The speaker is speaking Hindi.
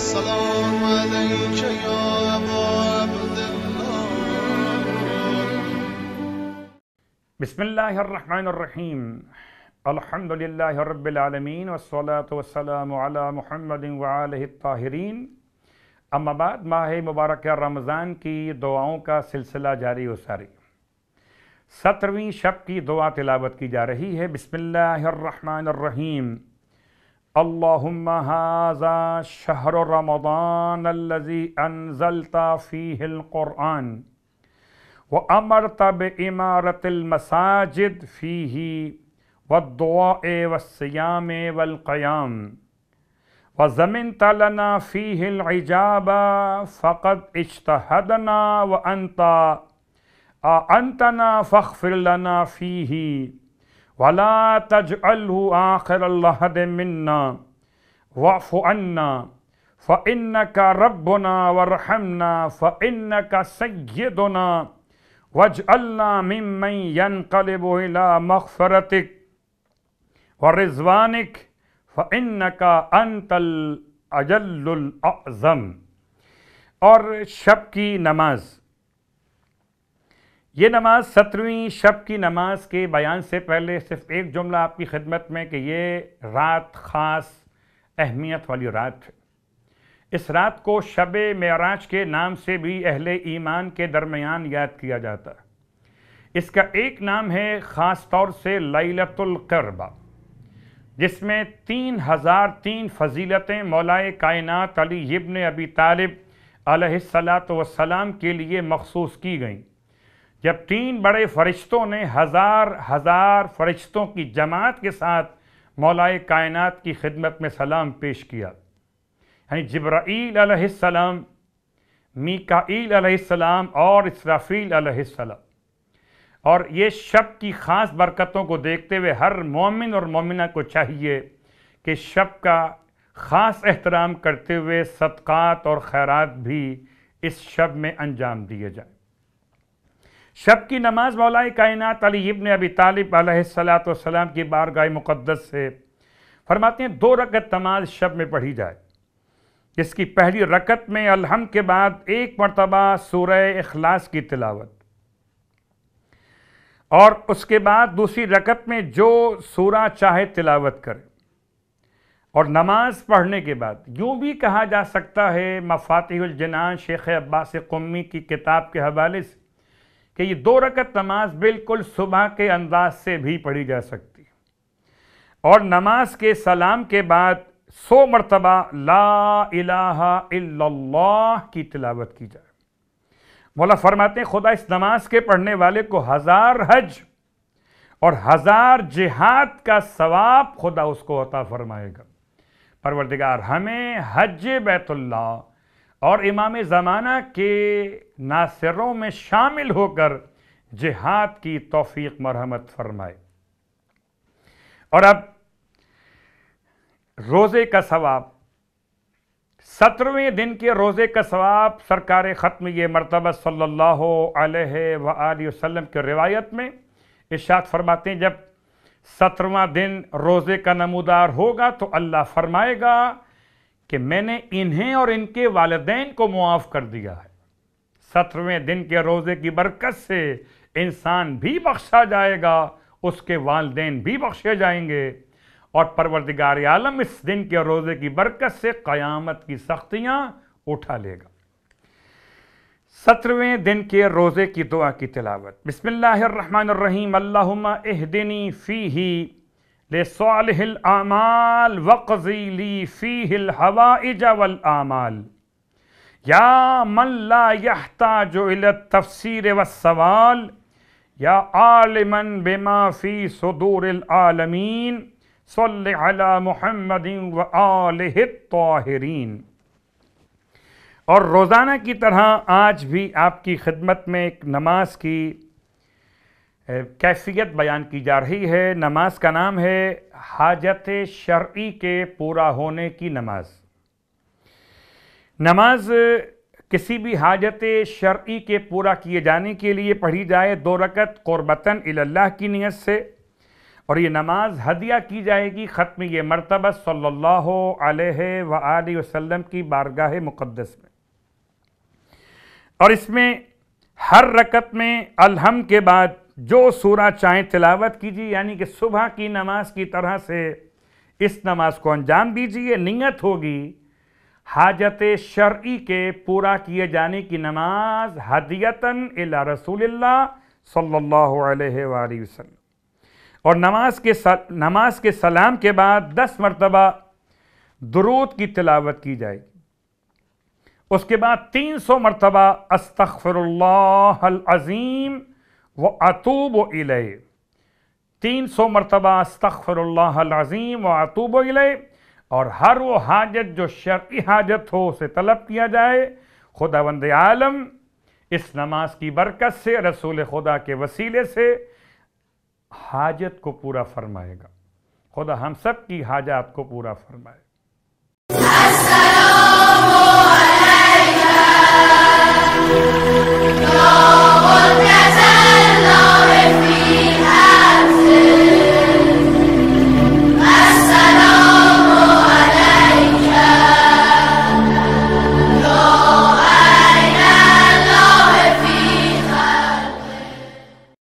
السلام عليك يا أبا عبد الله بسم الله الرحمن الرحيم الحمد لله رب العالمين والصلاة والسلام على محمد وآله الطاهرين अम्मा बाद माह मुबारक रमज़ान की दुआओं का सिलसिला जारी उसारी सत्रहवीं शब की दुआ तिलावत की जा रही है बिस्मिल्लाहिर्रहमानिर्रहीम اللهم هذا شهر رمضان الذي أنزلت فيه القرآن وأمرت بإمارة المساجد فيه والدعاء والصيام والقيام وزمنت لنا فيه العجاب فقد اجتهدنا وأنت أنتنا فاغفر لنا فيه वला तज अलहू आखिर मन्ना वाफ़ फ़न्न का रबना वरहमना फ़न्न का सैदना वज अल्ला ममई यन व रिजवानिक फ़न्न का अनतल और शब की नमाज़ ये नमाज़ सत्रहवीं शब की नमाज़ के बयान से पहले सिर्फ एक जुमला आपकी खिदमत में कि ये रात ख़ास अहमियत वाली रात है इस रात को शब मराज के नाम से भी अहले ईमान के दरमियान याद किया जाता है इसका एक नाम है ख़ास तौर से ललतुल्करबा जिसमें तीन हज़ार तीन फजीलतें मौलाए कायनत अली इब्न अबी तालिब सलात वसलाम के लिए मखसूस की गईं जब तीन बड़े फरिश्तों ने हज़ार हज़ार फरिश्तों की जमात के साथ मौलाए कायनात की खिदमत में सलाम पेश किया यानी जब्राईल अलैहिस्सलाम अलैहिस्सलाम और इसराफील अलैहिस्सलाम और ये शब की ख़ास बरकतों को देखते हुए हर मोमिन और मोमिना को चाहिए कि शब का ख़ास एहतराम करते हुए सदक़ात और खैरात भी इस शब में अंजाम दिए जाए शब की नमाज मौलाए कायनत अली इबन अबी तालिब सलाम की बारगाह मुक़दस से फरमाते हैं दो रकत नमाज शब में पढ़ी जाए जिसकी पहली रकत में अलहम के बाद एक मरतबा सूरह अखलास की तिलावत और उसके बाद दूसरी रकत में जो सूरा चाहे तिलावत करे और नमाज पढ़ने के बाद यूँ भी कहा जा सकता है मफातिहुल मफातिहजनान शेख अब्बास कुम्मी की किताब के हवाले से कि ये दो रकत नमाज बिल्कुल सुबह के अंदाज से भी पढ़ी जा सकती और नमाज के सलाम के बाद सौ मरतबा ला इलाहा इल्लल्लाह की तिलावत की जाए मौला फरमाते हैं खुदा इस नमाज के पढ़ने वाले को हज़ार हज और हज़ार जिहाद का सवाब खुदा उसको अता फरमाएगा परवरदिगार हमें हज बैतुल्ला और इमाम ज़माना के नासिरों में शामिल होकर जिहाद की तौफीक मरहमत फरमाए और अब रोज़े का सवाब सत्रहवें दिन के रोज़े का सवाब सरकार ख़त्म ये मरतबा सल्ला वसम के रिवायत में इशात फरमाते हैं जब सत्रहवा दिन रोज़े का नमूदार होगा तो अल्लाह फरमाएगा कि मैंने इन्हें और इनके वालदेन को मुआफ़ कर दिया है सत्रहवें दिन के रोज़े की बरकत से इंसान भी बख्शा जाएगा उसके वालदेन भी बख्शे जाएंगे और परवरदिगार आलम इस दिन के रोज़े की बरकत से क़यामत की सख्तियाँ उठा लेगा सत्रहवें दिन के रोज़े की दुआ की तिलावत बिसमीम अल्लाह एहदिनी फ़ी ही आमाल वक़ीली फ़ीहिल हवाइजा वल आमाल या मल्ला यहता जो इलत तफसर व सवाल या आलमन बेमा फ़ी सदूर आलमीन अला महमदिन व आलहरीन और रोज़ाना की तरह आज भी आपकी खिदमत में एक नमाज की कैफियत बयान की जा रही है नमाज का नाम है हाजत शर्ई के पूरा होने की नमाज नमाज किसी भी हाजत शर्ई के पूरा किए जाने के लिए पढ़ी जाए दो रकत क़ुरबता अल्लाह की नीयत से और ये नमाज हदिया की जाएगी ख़त्म ये मरतबा सल्लल्लाहु अलैहि व वसल्लम की बारगाह मुक़द्दस में और इसमें हर रकत में अलहम के बाद जो सूरा चाहे तिलावत कीजिए यानी कि सुबह की नमाज की तरह से इस नमाज को अंजाम दीजिए नियत होगी हाजत शर्ई के पूरा किए जाने की नमाज हदियतन इला रसूल सल्लल्लाहु अलैहि वसल्लम और नमाज के नमाज के सलाम के बाद दस मरतबा दरूद की तिलावत की जाएगी उसके बाद तीन सौ मरतबा अजीम व अतूब इले तीन सौ मरतबा अस्तफ़रल्लाज़ीम व अतूब इले और हर वो हाजत जो शर्य हाजत हो उसे तलब किया जाए खुदा वंद आलम इस नमाज की बरकत से रसूल खुदा के वसीले से हाजत को पूरा फरमाएगा खुदा हम सब की हाजत को पूरा फरमाए Hello.